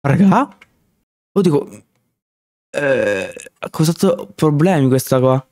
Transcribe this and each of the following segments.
Raga? Lo oh, dico... Eh, ha causato problemi questa qua.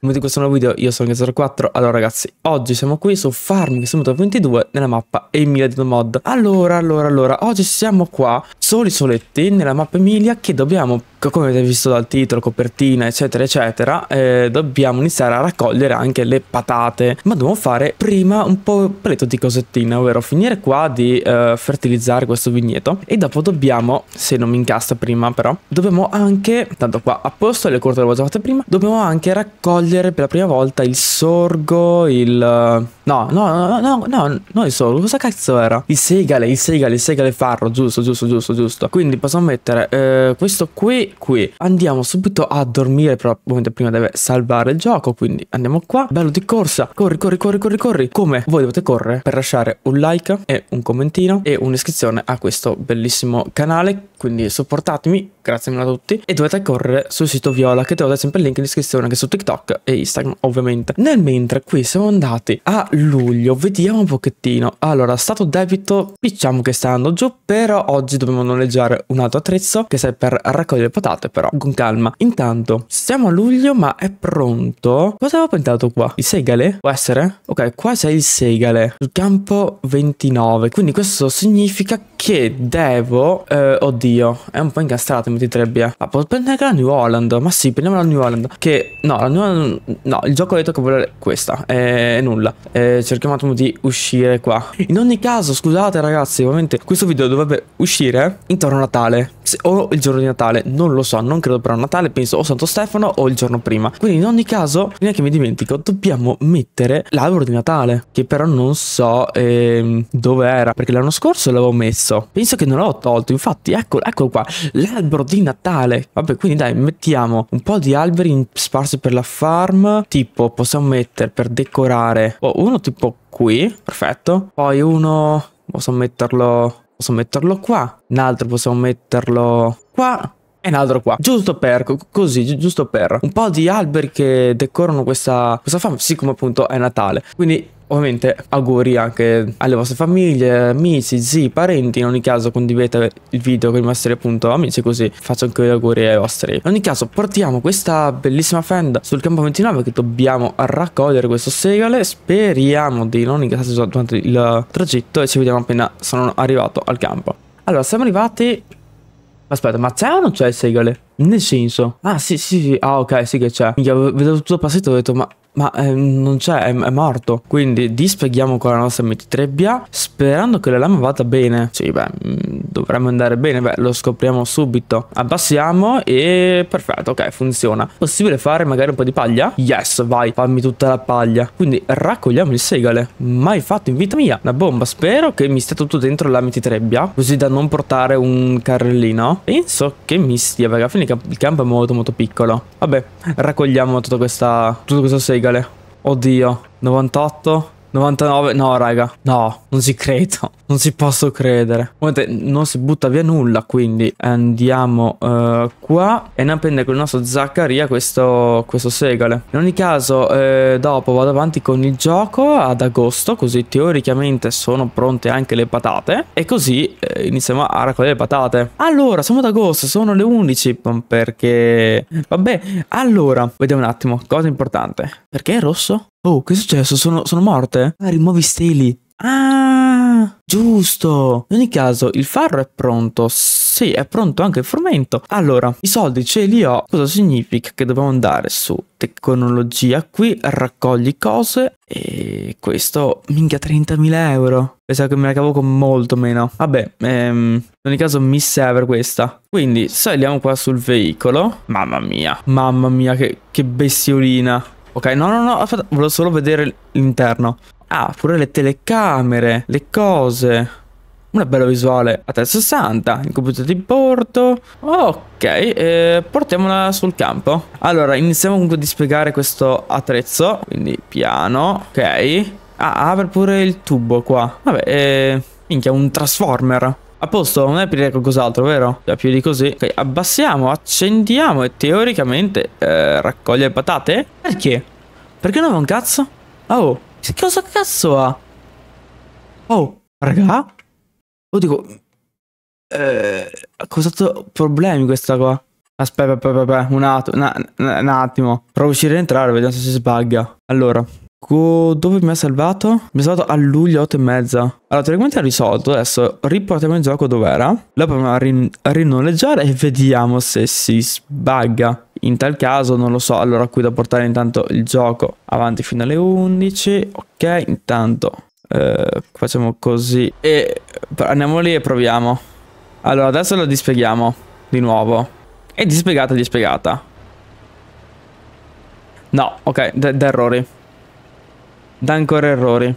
Benvenuti in questo nuovo video, io sono Gazer4 Allora ragazzi, oggi siamo qui su Farming Simulator 22 nella mappa Emilia di mod Allora, allora, allora, oggi siamo qua soli soletti nella mappa Emilia che dobbiamo come avete visto dal titolo, copertina, eccetera, eccetera, eh, dobbiamo iniziare a raccogliere anche le patate. Ma dobbiamo fare prima un po' pleto di cosettine, ovvero finire qua di eh, fertilizzare questo vigneto. E dopo dobbiamo, se non mi incasta prima però, dobbiamo anche, tanto qua a posto, le corte le ho già fatte prima, dobbiamo anche raccogliere per la prima volta il sorgo, il... No, no, no, no, no, noi solo. Cosa cazzo era? Il segale, il segale, il segale farro. Giusto, giusto, giusto, giusto. Quindi possiamo mettere eh, questo qui, qui. Andiamo subito a dormire. Però ovviamente prima deve salvare il gioco. Quindi andiamo qua. Bello di corsa. Corri, corri, corri, corri, corri. Come voi dovete correre per lasciare un like e un commentino e un'iscrizione a questo bellissimo canale quindi supportatemi, grazie mille a tutti, e dovete correre sul sito Viola, che trovate sempre il link in descrizione, anche su TikTok e Instagram, ovviamente. Nel mentre qui siamo andati a luglio, vediamo un pochettino. Allora, stato debito, diciamo che sta andando giù, però oggi dobbiamo noleggiare un altro attrezzo, che serve per raccogliere patate, però con calma. Intanto, siamo a luglio, ma è pronto? Cosa avevo pensato qua? Il segale? Può essere? Ok, qua c'è il segale. Sul campo 29, quindi questo significa che che devo... Eh, oddio, è un po' incastrato 23B. Ma posso prendere anche la New Holland? Ma sì, prendiamo la New Holland. Che... No, la New Holland... No, il gioco ha detto che vuole questa. E eh, nulla. Eh, cerchiamo un attimo di uscire qua. In ogni caso, scusate ragazzi, ovviamente questo video dovrebbe uscire intorno a Natale. Se, o il giorno di Natale, non lo so, non credo però a Natale, penso o Santo Stefano o il giorno prima. Quindi in ogni caso, non è che mi dimentico, dobbiamo mettere l'albero di Natale. Che però non so eh, dove era, perché l'anno scorso l'avevo messo pezzo. Penso che non l'ho tolto, infatti, eccolo, eccolo qua, l'albero di Natale. Vabbè, quindi dai, mettiamo un po' di alberi sparsi per la farm, tipo possiamo mettere per decorare oh, uno tipo qui, perfetto. Poi uno posso metterlo, posso metterlo qua, un altro possiamo metterlo qua e un altro qua. Giusto per, così, giusto per. Un po' di alberi che decorano questa, questa fama, siccome appunto è Natale. Quindi Ovviamente auguri anche alle vostre famiglie, amici, zii, parenti. In ogni caso condividete il video con i vostri appunto amici così faccio anche gli auguri ai vostri. In ogni caso portiamo questa bellissima fenda sul campo 29 che dobbiamo raccogliere questo segale. Speriamo di non incassare durante il tragitto e ci vediamo appena sono arrivato al campo. Allora siamo arrivati Aspetta, ma c'è o non c'è il segale? Nel senso? Ah, sì, sì, sì. Ah, ok, sì che c'è. Vedo tutto passato e ho detto, ma ma eh, non c'è, è, è, morto. Quindi dispieghiamo con la nostra mt sperando che la lama vada bene. Sì, beh, mm, dovremmo andare bene, beh, lo scopriamo subito. Abbassiamo e perfetto, ok, funziona. Possibile fare magari un po' di paglia? Yes, vai, fammi tutta la paglia. Quindi raccogliamo il segale. Mai fatto in vita mia. Una bomba, spero che mi stia tutto dentro la mt così da non portare un carrellino. Penso che mi stia, perché alla fine il campo è molto molto piccolo. Vabbè, raccogliamo tutta questa, tutto questo segale regale. Oddio. 98. 99, no raga, no, non si credo, non si posso credere. Guardate, non si butta via nulla, quindi andiamo uh, qua e ne prende con il nostro Zaccaria questo, questo segale. In ogni caso, eh, dopo vado avanti con il gioco ad agosto, così teoricamente sono pronte anche le patate e così eh, iniziamo a raccogliere le patate. Allora, siamo ad agosto, sono le 11, perché... Vabbè, allora, vediamo un attimo, cosa importante. Perché è rosso? Oh, che è successo? Sono, sono morte? Ah, rimuovi steli. Ah, giusto. In ogni caso, il farro è pronto. Sì, è pronto anche il frumento. Allora, i soldi ce li ho. Cosa significa che dobbiamo andare su tecnologia qui, raccogli cose e questo, minchia, 30.000 euro. Pensavo che me la cavo con molto meno. Vabbè, ehm, in ogni caso mi serve questa. Quindi saliamo qua sul veicolo. Mamma mia, mamma mia, che, che bestiolina. Ok, no, no, no, aspetta, volevo solo vedere l'interno. Ah, pure le telecamere, le cose. Una bella visuale a 360, il computer di bordo. Ok, eh, portiamola sul campo. Allora, iniziamo comunque a dispiegare questo attrezzo. Quindi piano, ok. Ah, apre pure il tubo qua. Vabbè, eh, minchia, un transformer. A posto, non è aprire qualcos'altro, vero? Già cioè, più di così. Ok, abbassiamo, accendiamo e teoricamente eh, raccoglie patate? Perché? Perché non va un cazzo? Oh, che cosa cazzo ha? Oh, raga? Oh, dico... Eh, ha causato problemi questa qua. Aspetta, aspetta, aspetta, un, un, un attimo. Provo a uscire entrare, vediamo se si sbaglia. Allora, Ecco, dove mi ha salvato? Mi ha salvato a luglio 8 e mezza. Allora, teoricamente ha risolto. Adesso riportiamo il gioco dove era. Lo proviamo a, rin rinoleggiare e vediamo se si sbagga. In tal caso, non lo so. Allora, qui da portare intanto il gioco avanti fino alle 11. Ok, intanto eh, facciamo così. E andiamo lì e proviamo. Allora, adesso la dispieghiamo di nuovo. E dispiegata, dispiegata. No, ok, d'errori da ancora errori.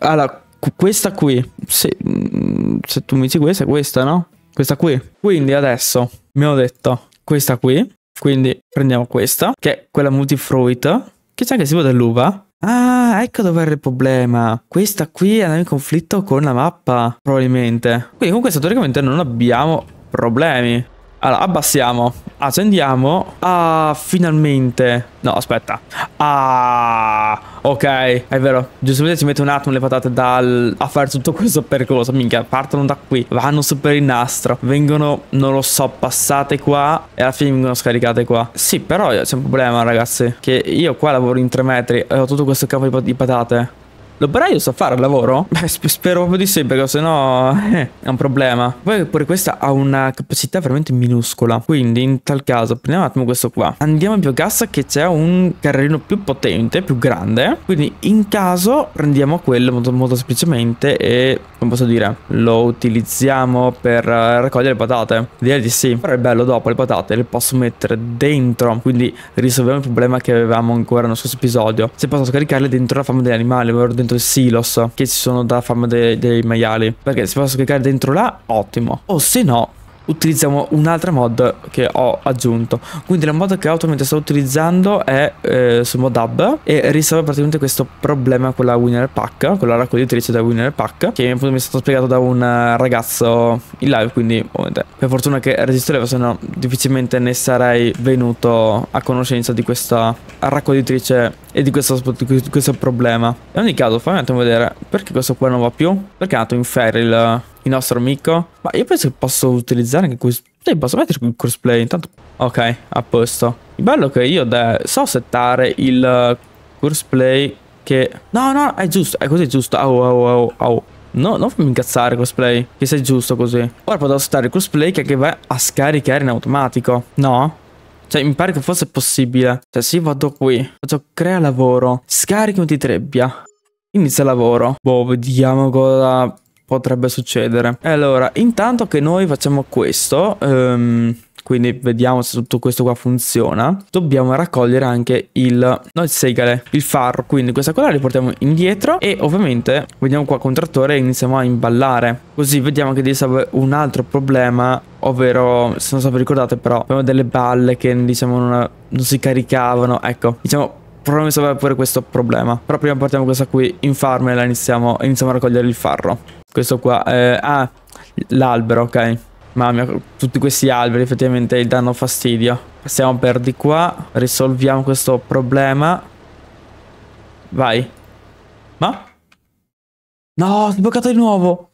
Allora, questa qui, se, mm, se tu mi dici questa, è questa, no? Questa qui. Quindi adesso mi ho detto questa qui, quindi prendiamo questa, che è quella multifruit, che c'è anche il tipo dell'uva. Ah, ecco dove era il problema. Questa qui è in conflitto con la mappa, probabilmente. Quindi con questa teoricamente non abbiamo problemi. Allora, abbassiamo, accendiamo. Ah, finalmente. No, aspetta. Ah, ok, è vero. Giustamente ci mette un attimo le patate dal... a fare tutto questo percorso. Minchia, partono da qui, vanno su per il nastro, vengono, non lo so, passate qua e alla fine vengono scaricate qua. Sì, però eh, c'è un problema, ragazzi, che io qua lavoro in tre metri e ho tutto questo campo di patate. L'operaio sa fare il lavoro? Beh, spero proprio di sì, perché sennò eh, è un problema. Poi pure questa ha una capacità veramente minuscola. Quindi in tal caso prendiamo un attimo questo qua. Andiamo in biogassa che c'è un carrellino più potente, più grande. Quindi in caso prendiamo quello molto, molto semplicemente e, come posso dire, lo utilizziamo per eh, raccogliere le patate. Direi di sì. Però è bello dopo le patate le posso mettere dentro. Quindi risolviamo il problema che avevamo ancora nello scorso episodio. Se posso scaricarle dentro la fame degli animali, ovvero dentro appunto il silos che ci sono da fama dei, dei maiali. Perché se posso cliccare dentro là, ottimo. O se no, utilizziamo un'altra mod che ho aggiunto quindi la mod che attualmente sto utilizzando è eh, su mod hub e risolve praticamente questo problema con la winner pack con la raccoglitrice da winner pack che appunto mi è stato spiegato da un eh, ragazzo in live quindi ovviamente per fortuna che resistevo se no difficilmente ne sarei venuto a conoscenza di questa raccoglitrice e di questo, di questo problema in ogni caso fammi un attimo vedere perché questo qua non va più perché è andato in ferry il il nostro amico. Ma io penso che posso utilizzare anche questo. Sì, posso metterci il crossplay. Intanto. Ok, a posto. Il bello è che io so settare il eh, crossplay che... No, no, è giusto. È così giusto. Au, au, au, au. No, non fammi incazzare cosplay. Che sei giusto così. Ora potrò stare il cosplay che va a scaricare in automatico. No? Cioè, mi pare che fosse possibile. Cioè, sì, vado qui. Faccio crea lavoro. Scarica un di trebbia. Inizia lavoro. Boh, vediamo cosa potrebbe succedere. Allora, intanto che noi facciamo questo, um, quindi vediamo se tutto questo qua funziona, dobbiamo raccogliere anche il, no, il segale, il farro, quindi questa cosa la riportiamo indietro e ovviamente vediamo qua con trattore e iniziamo a imballare, così vediamo che di serve un altro problema, ovvero, se non so vi ricordate però, abbiamo delle balle che diciamo non, non si caricavano, ecco, diciamo proviamo a risolvere pure questo problema. Però prima portiamo questa qui in farm e la iniziamo, iniziamo a raccogliere il farro. Questo qua, eh, ah, l'albero, ok. Mamma mia, tutti questi alberi effettivamente gli danno fastidio. Passiamo per di qua, risolviamo questo problema. Vai. Ma? No, sbloccato di nuovo.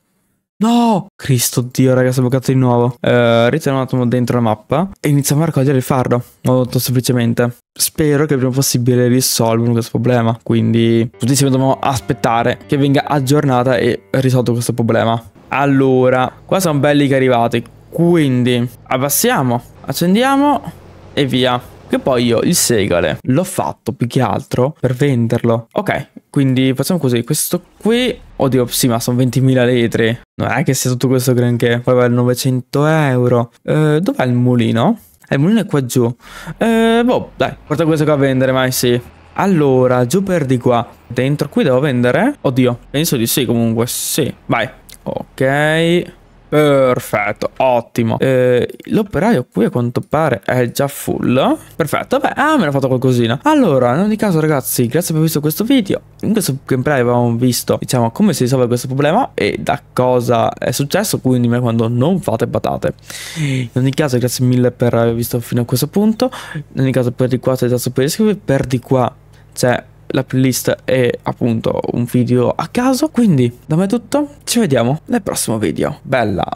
No! Cristo Dio, raga, siamo cazzo di nuovo. Uh, eh, ritorno un attimo dentro la mappa e iniziamo a raccogliere il fardo. Molto semplicemente. Spero che il prima possibile risolvano questo problema. Quindi tutti si dobbiamo aspettare che venga aggiornata e risolto questo problema. Allora, qua sono belli che arrivati. Quindi abbassiamo, accendiamo e via. Che poi io il segale l'ho fatto più che altro per venderlo. Ok, quindi facciamo così. Questo qui Oddio, sì, ma sono 20.000 litri. Non è che sia tutto questo granché. Poi va a 900 euro. Eh, dov'è il mulino? Eh, il mulino è qua giù. Eh, boh, dai, porta questo qua a vendere, mai sì. Allora, giù per di qua. Dentro qui devo vendere? Oddio, penso di sì comunque, sì. Vai. Ok. Perfetto, ottimo. Eh, l'operaio qui a quanto pare è già full. Perfetto, beh, ah, me l'ha fatto qualcosina. Allora, in ogni caso ragazzi, grazie per aver visto questo video. In questo gameplay avevamo visto, diciamo, come si risolve questo problema e da cosa è successo, quindi me quando non fate patate. In ogni caso, grazie mille per aver visto fino a questo punto. In ogni caso, per di qua c'è il tasto per iscrivervi, per di qua c'è la playlist è appunto un video a caso. Quindi da me è tutto, ci vediamo nel prossimo video. Bella!